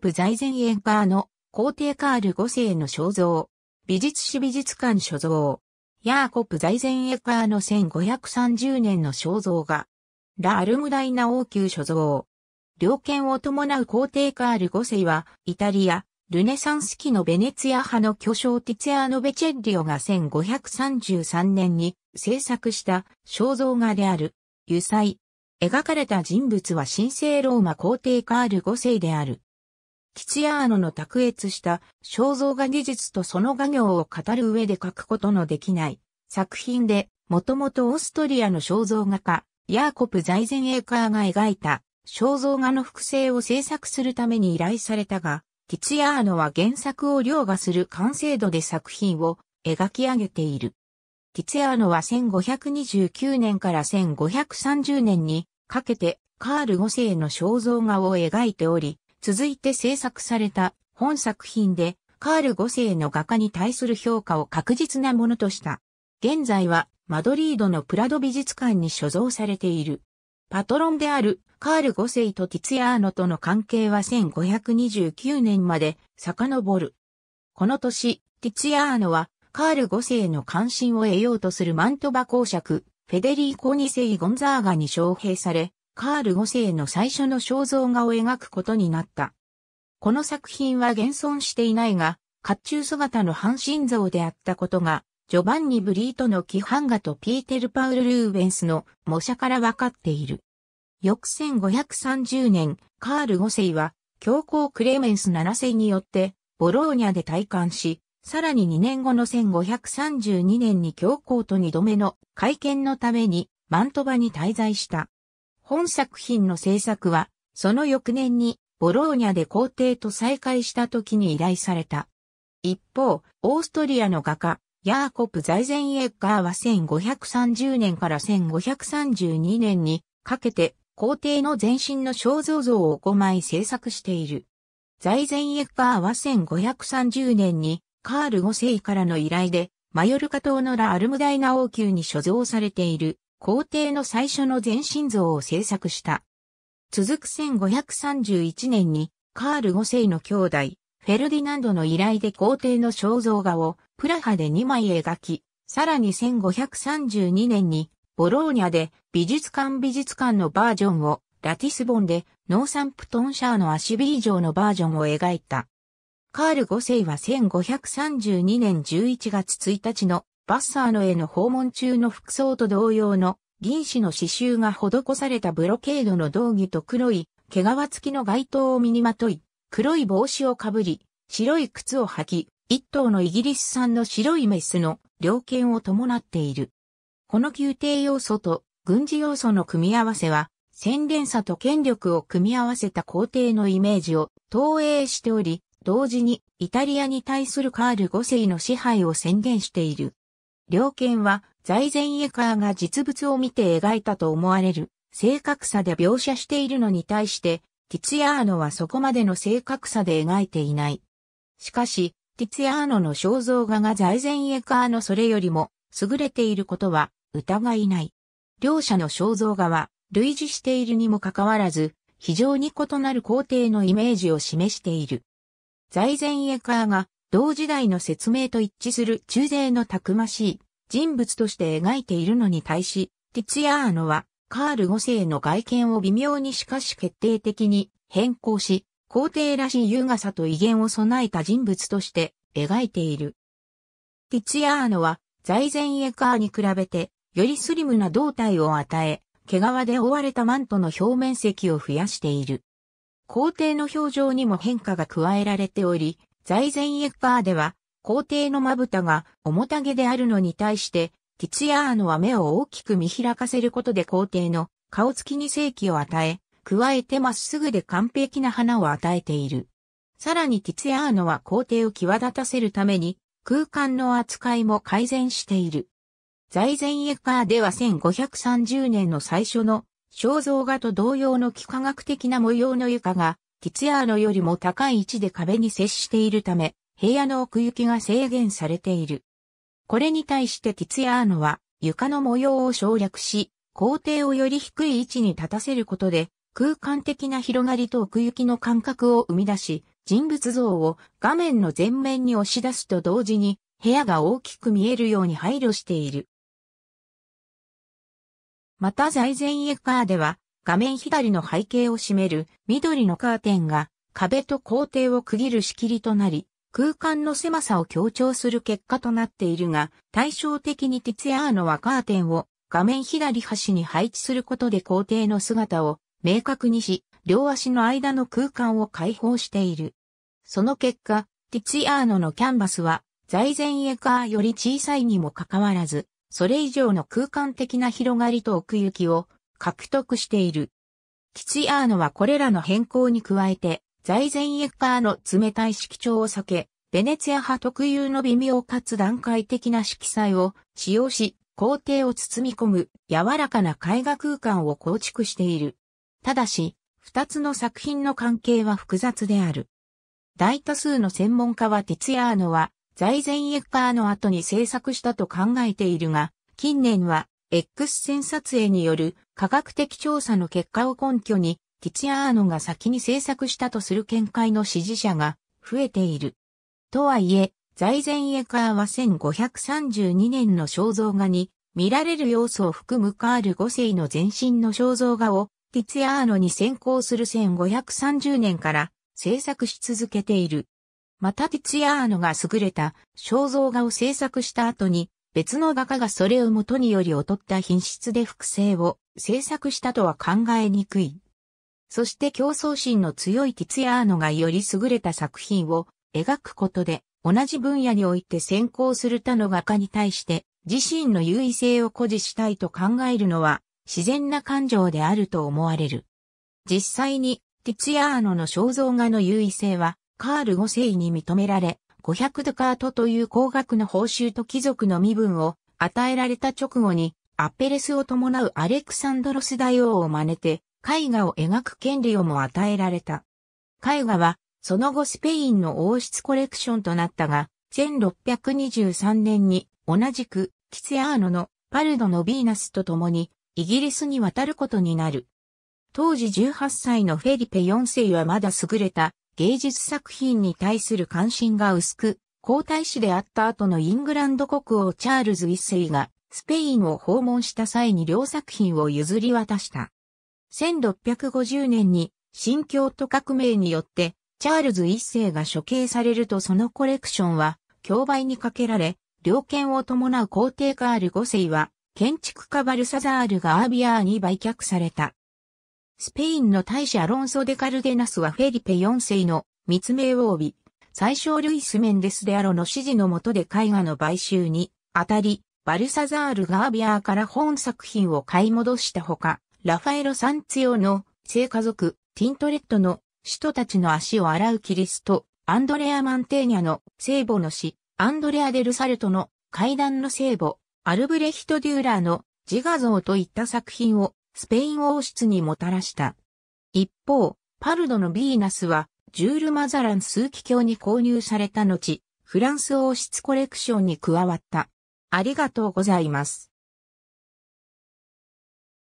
プ財前園カーの皇帝カール5世の肖像。美術史美術館所蔵。ヤーコプ財前園カーの1530年の肖像画。ラ・アルムダイナ王宮所蔵。両権を伴う皇帝カール5世は、イタリア、ルネサンス期のベネツィア派の巨匠ティツィアーノ・ベチェッリオが1533年に制作した肖像画である、油彩。描かれた人物は神聖ローマ皇帝カール5世である。キツヤーノの卓越した肖像画技術とその画業を語る上で書くことのできない作品で、もともとオーストリアの肖像画家、ヤーコプ・ザイゼンエーカーが描いた肖像画の複製を制作するために依頼されたが、キツヤーノは原作を凌駕する完成度で作品を描き上げている。キツヤーノは1529年から1530年にかけてカール5世の肖像画を描いており、続いて制作された本作品で、カール5世の画家に対する評価を確実なものとした。現在は、マドリードのプラド美術館に所蔵されている。パトロンであるカール5世とティツヤーノとの関係は1529年まで遡る。この年、ティツヤーノはカール5世の関心を得ようとするマントバ公爵、フェデリーコ2世ゴンザーガに招聘され、カール5世の最初の肖像画を描くことになった。この作品は現存していないが、甲冑姿の半身像であったことが、ジョバンニ・ブリートの規範画とピーテル・パウル・ルーベンスの模写から分かっている。翌1530年、カール5世は、教皇クレメンス7世によって、ボローニャで退官し、さらに2年後の1532年に教皇と2度目の会見のために、マントバに滞在した。本作品の制作は、その翌年に、ボローニャで皇帝と再会した時に依頼された。一方、オーストリアの画家、ヤーコプ・ザイゼンエッガーは1530年から1532年にかけて皇帝の前身の肖像像を5枚制作している。ザイゼンエッガーは1530年にカール5世からの依頼でマヨルカ島のラ・アルムダイナ王宮に所蔵されている皇帝の最初の全身像を制作した。続く1531年にカール5世の兄弟、フェルディナンドの依頼で皇帝の肖像画をプラハで2枚描き、さらに1532年にボローニャで美術館美術館のバージョンを、ラティスボンでノーサンプトンシャーのアシビリ城のバージョンを描いた。カール5世は1532年11月1日のバッサーノへの訪問中の服装と同様の銀紙の刺繍が施されたブロケードの道着と黒い毛皮付きの街灯を身にまとい、黒い帽子をかぶり、白い靴を履き、一頭のイギリス産の白いメスの猟犬を伴っている。この宮廷要素と軍事要素の組み合わせは、洗練さと権力を組み合わせた皇帝のイメージを投影しており、同時にイタリアに対するカール5世の支配を宣言している。両剣は財前エカーが実物を見て描いたと思われる正確さで描写しているのに対して、ティツヤーノはそこまでの正確さで描いていない。しかし、ティツヤーノの肖像画が財前エカーのそれよりも優れていることは疑いない。両者の肖像画は類似しているにもかかわらず、非常に異なる工程のイメージを示している。財前エカーが同時代の説明と一致する中世のたくましい人物として描いているのに対し、ティツィアーノはカール5世の外見を微妙にしかし決定的に変更し、皇帝らしい優雅さと威厳を備えた人物として描いている。ティツィアーノは財前エカーに比べてよりスリムな胴体を与え、毛皮で覆われたマントの表面積を増やしている。皇帝の表情にも変化が加えられており、財前エッパーでは、皇帝のまぶたが重たげであるのに対して、ティツヤーノは目を大きく見開かせることで皇帝の顔つきに正気を与え、加えてまっすぐで完璧な花を与えている。さらにティツヤーノは皇帝を際立たせるために、空間の扱いも改善している。財前エッパーでは1530年の最初の肖像画と同様の幾何学的な模様の床がティツヤーノよりも高い位置で壁に接しているため、部屋の奥行きが制限されている。これに対してティツヤーノは床の模様を省略し、工程をより低い位置に立たせることで、空間的な広がりと奥行きの感覚を生み出し、人物像を画面の前面に押し出すと同時に、部屋が大きく見えるように配慮している。また財前イエカーでは、画面左の背景を占める緑のカーテンが壁と工程を区切る仕切りとなり、空間の狭さを強調する結果となっているが、対照的にティツィアーノはカーテンを画面左端に配置することで工程の姿を明確にし、両足の間の空間を解放している。その結果、ティツィアーノのキャンバスは財前エカーより小さいにもかかわらず、それ以上の空間的な広がりと奥行きを獲得している。キツィアーノはこれらの変更に加えて、財前エッカーの冷たい色調を避け、ベネツィア派特有の微妙かつ段階的な色彩を使用し、工程を包み込む柔らかな絵画空間を構築している。ただし、二つの作品の関係は複雑である。大多数の専門家はティツヤーノは財前エッカーの後に制作したと考えているが、近年は X 線撮影による科学的調査の結果を根拠に、ティツィアーノが先に制作したとする見解の支持者が増えている。とはいえ、財前エカーは1532年の肖像画に見られる要素を含むカール5世の前身の肖像画をティツィアーノに先行する1530年から制作し続けている。またティツィアーノが優れた肖像画を制作した後に別の画家がそれを元により劣った品質で複製を制作したとは考えにくい。そして競争心の強いティツヤーノがより優れた作品を描くことで同じ分野において先行する他の画家に対して自身の優位性を誇示したいと考えるのは自然な感情であると思われる。実際にティツヤーノの肖像画の優位性はカール5世に認められ、500ドカートという高額の報酬と貴族の身分を与えられた直後に、アッペレスを伴うアレクサンドロス大王を真似て、絵画を描く権利をも与えられた。絵画は、その後スペインの王室コレクションとなったが、1623年に同じくキツヤーノのパルドのヴィーナスと共にイギリスに渡ることになる。当時18歳のフェリペ4世はまだ優れた芸術作品に対する関心が薄く、皇太子であった後のイングランド国王チャールズ一世がスペインを訪問した際に両作品を譲り渡した。1650年に新教徒革命によってチャールズ一世が処刑されるとそのコレクションは競売にかけられ、両権を伴う皇帝カール5世は建築家バルサザールがアービアーに売却された。スペインの大使アロンソ・デ・カルデナスはフェリペ4世の密命を帯び、最小ルイス・メンデス・デ・アロの指示のもとで絵画の買収に、当たり、バルサザール・ガービアーから本作品を買い戻したほか、ラファエロ・サンツィオの聖家族、ティントレットの使徒たちの足を洗うキリスト、アンドレア・マンテーニャの聖母の死、アンドレア・デル・サルトの階段の聖母、アルブレヒト・デューラーの自画像といった作品をスペイン王室にもたらした。一方、パルドのヴィーナスは、ジュール・マザラン数奇卿に購入された後、フランス王室コレクションに加わった。ありがとうございます。